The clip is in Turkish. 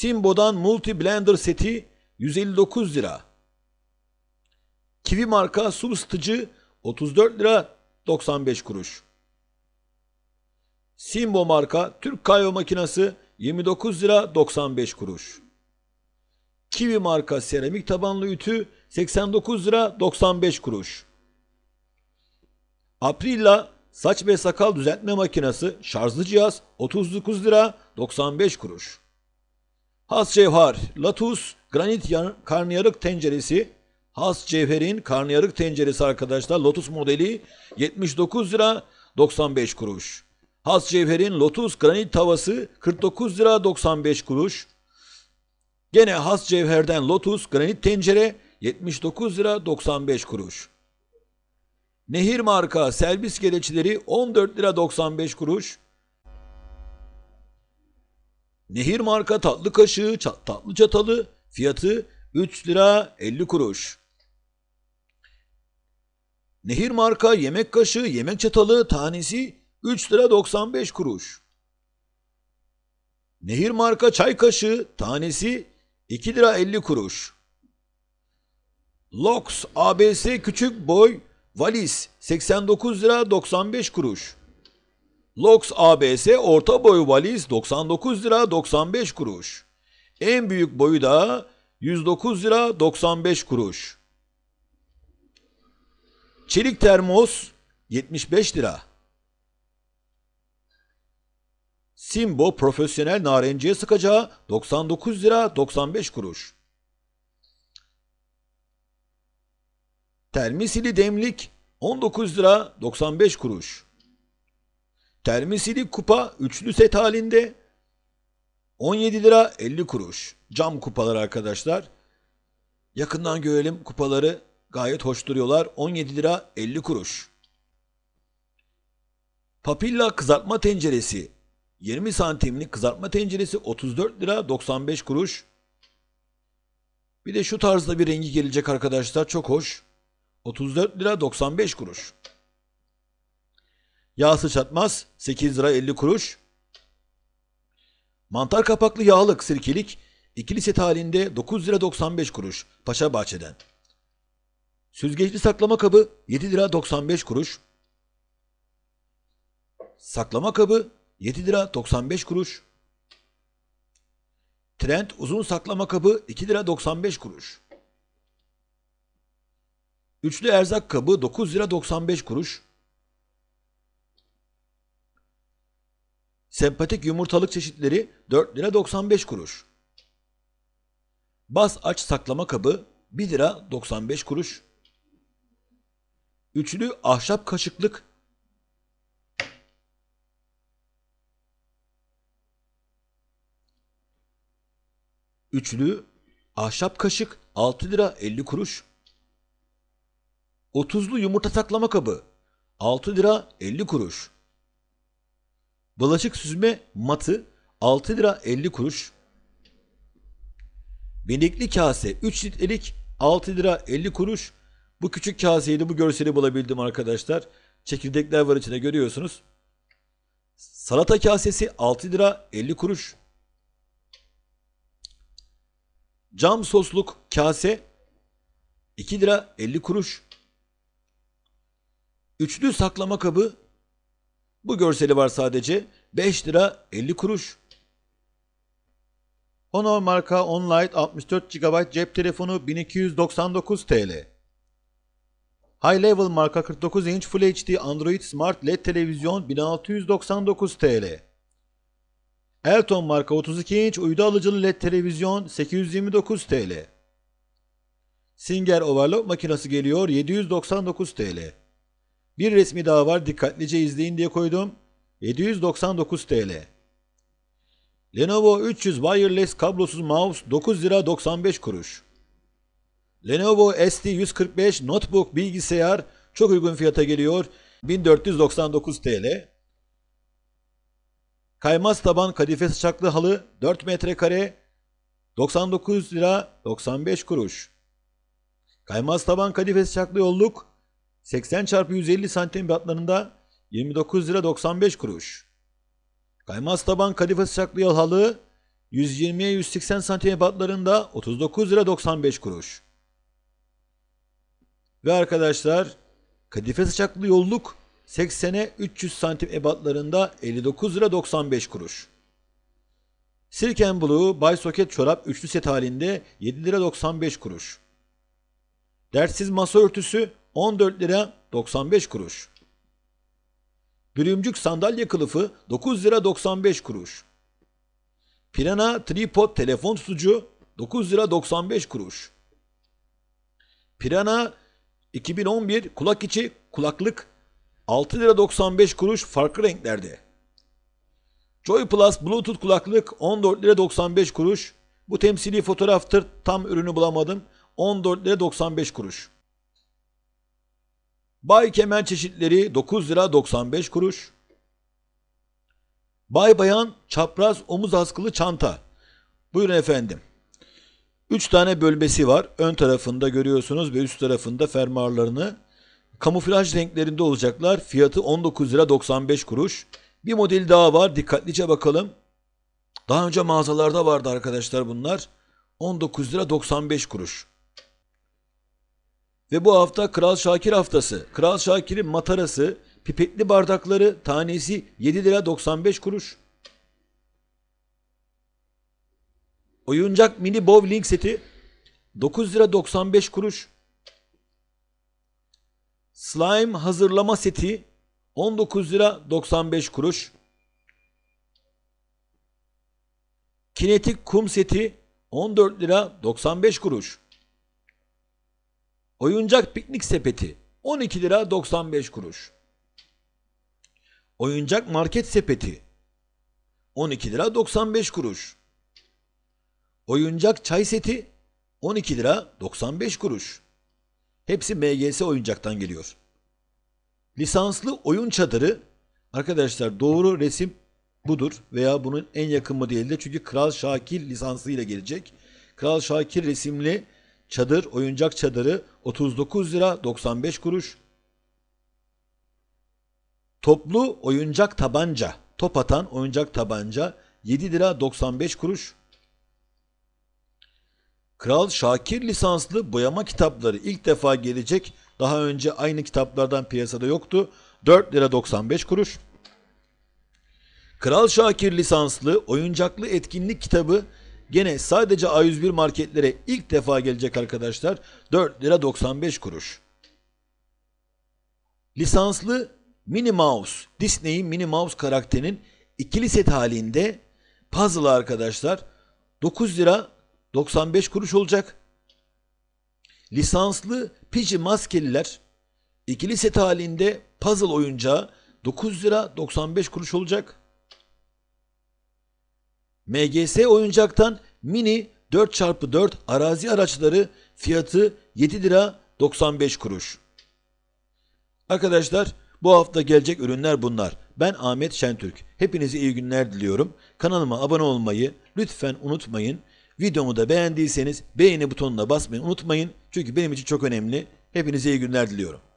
Simbo'dan Multi Blender seti 159 lira. Kivi marka su ısıtıcı 34 lira 95 kuruş. Simbo marka Türk kahve makinesi 29 lira 95 kuruş. Kivi marka seramik tabanlı ütü 89 lira 95 kuruş. Aprilla saç ve sakal düzeltme makinesi şarjlı cihaz 39 lira 95 kuruş. Has cevher, latus, granit yan, karnıyarık tenceresi. Has cevherin karnıyarık tenceresi arkadaşlar. Lotus modeli 79 lira 95 kuruş. Has cevherin lotus granit tavası 49 lira 95 kuruş. Gene has cevherden lotus granit tencere 79 lira 95 kuruş. Nehir marka servis gereçleri 14 lira 95 kuruş. Nehir marka tatlı kaşığı, tatlı çatalı fiyatı 3 lira 50 kuruş. Nehir marka yemek kaşığı, yemek çatalı tanesi 3 lira 95 kuruş. Nehir marka çay kaşığı tanesi 2 lira 50 kuruş. Lox ABS küçük boy valiz 89 lira 95 kuruş. LOX ABS orta boy valiz 99 lira 95 kuruş. En büyük boyu da 109 lira 95 kuruş. Çelik termos 75 lira. Simbo profesyonel narenciye sıkacağı 99 lira 95 kuruş. Termisili demlik 19 lira 95 kuruş. Termisili kupa üçlü set halinde 17 lira 50 kuruş. Cam kupalar arkadaşlar. Yakından görelim kupaları. Gayet hoş duruyorlar. 17 lira 50 kuruş. Papilla kızartma tenceresi. 20 santimlik kızartma tenceresi 34 lira 95 kuruş. Bir de şu tarzda bir rengi gelecek arkadaşlar. Çok hoş. 34 lira 95 kuruş. Yağ sıçratmaz 8 lira 50 kuruş. Mantar kapaklı yağlık sirkelik ikili set halinde 9 lira 95 kuruş Paşa Bahçeden. Süzgeçli saklama kabı 7 lira 95 kuruş. Saklama kabı 7 lira 95 kuruş. Trend uzun saklama kabı 2 lira 95 kuruş. Üçlü erzak kabı 9 lira 95 kuruş. Sempatik yumurtalık çeşitleri 4 lira 95 kuruş. Bas aç saklama kabı 1 lira 95 kuruş. Üçlü ahşap kaşıklık Üçlü ahşap kaşık 6 lira 50 kuruş. Otuzlu yumurta saklama kabı 6 lira 50 kuruş. Bulaşık süzme matı 6 lira 50 kuruş. binikli kase 3 litrelik 6 lira 50 kuruş. Bu küçük kaseydi bu görseli bulabildim arkadaşlar. Çekirdekler var içinde görüyorsunuz. Salata kasesi 6 lira 50 kuruş. Cam sosluk kase 2 lira 50 kuruş. Üçlü saklama kabı bu görseli var sadece. 5 lira 50 kuruş. Honor marka OnLight 64 GB cep telefonu 1299 TL. High Level marka 49 inç Full HD Android Smart LED televizyon 1699 TL. Elton marka 32 inç uydu alıcılı LED televizyon 829 TL. Singer overlock makinesi geliyor 799 TL. Bir resmi daha var dikkatlice izleyin diye koydum. 799 TL. Lenovo 300 wireless kablosuz mouse 9 lira 95 kuruş. Lenovo ST145 notebook bilgisayar çok uygun fiyata geliyor. 1499 TL. Kaymaz taban kadife sıçaklı halı 4 metrekare 99 lira 95 kuruş. Kaymaz taban kadife sıçaklı yolluk 80 çarpı 150 santim batlarında 29 lira 95 kuruş. Kaymaz taban kadife sıcaklı yal halı 120'ye 180 santim batlarında 39 lira 95 kuruş. Ve arkadaşlar kadife sıcaklı yolluk 80'e 300 santim ebatlarında 59 lira 95 kuruş. Sirken buluğu Bay Soket çorap üçlü set halinde 7 lira 95 kuruş. Dersiz masa örtüsü 14 lira 95 kuruş. Bürümcük sandalye kılıfı 9 lira 95 kuruş. Pirana tripod telefon tutucu 9 lira 95 kuruş. Pirana 2011 kulak içi kulaklık 6 lira 95 kuruş farklı renklerde. Joy Plus Bluetooth kulaklık 14 lira 95 kuruş. Bu temsili fotoğraftır tam ürünü bulamadım. 14 lira 95 kuruş. Bay kemer çeşitleri 9 lira 95 kuruş. Bay bayan çapraz omuz askılı çanta. Buyurun efendim. 3 tane bölmesi var. Ön tarafında görüyorsunuz ve üst tarafında fermuarlarını. Kamuflaj renklerinde olacaklar. Fiyatı 19 lira 95 kuruş. Bir model daha var. Dikkatlice bakalım. Daha önce mağazalarda vardı arkadaşlar bunlar. 19 lira 95 kuruş. Ve bu hafta Kral Şakir haftası. Kral Şakir'in matarası, pipetli bardakları tanesi 7 lira 95 kuruş. Oyuncak mini bowling seti 9 lira 95 kuruş. Slime hazırlama seti 19 lira 95 kuruş. Kinetik kum seti 14 lira 95 kuruş. Oyuncak piknik sepeti 12 lira 95 kuruş. Oyuncak market sepeti 12 lira 95 kuruş. Oyuncak çay seti 12 lira 95 kuruş. Hepsi MGS oyuncaktan geliyor. Lisanslı oyun çadırı arkadaşlar doğru resim budur veya bunun en yakın modeli de çünkü Kral Şakir lisansı ile gelecek. Kral Şakir resimli Çadır, oyuncak çadırı 39 lira 95 kuruş. Toplu oyuncak tabanca, top atan oyuncak tabanca 7 lira 95 kuruş. Kral Şakir lisanslı boyama kitapları ilk defa gelecek. Daha önce aynı kitaplardan piyasada yoktu. 4 lira 95 kuruş. Kral Şakir lisanslı oyuncaklı etkinlik kitabı Gene sadece A101 marketlere ilk defa gelecek arkadaşlar 4 lira 95 kuruş. Lisanslı Minnie Mouse, Disney'in Minnie Mouse karakterinin ikili set halinde puzzle arkadaşlar 9 lira 95 kuruş olacak. Lisanslı Pidgey maskeliler ikili set halinde puzzle oyuncağı 9 lira 95 kuruş olacak. MGS oyuncaktan mini 4x4 arazi araçları fiyatı 7 lira 95 kuruş. Arkadaşlar bu hafta gelecek ürünler bunlar. Ben Ahmet Şentürk. Hepinize iyi günler diliyorum. Kanalıma abone olmayı lütfen unutmayın. Videomu da beğendiyseniz beğeni butonuna basmayı unutmayın. Çünkü benim için çok önemli. Hepinize iyi günler diliyorum.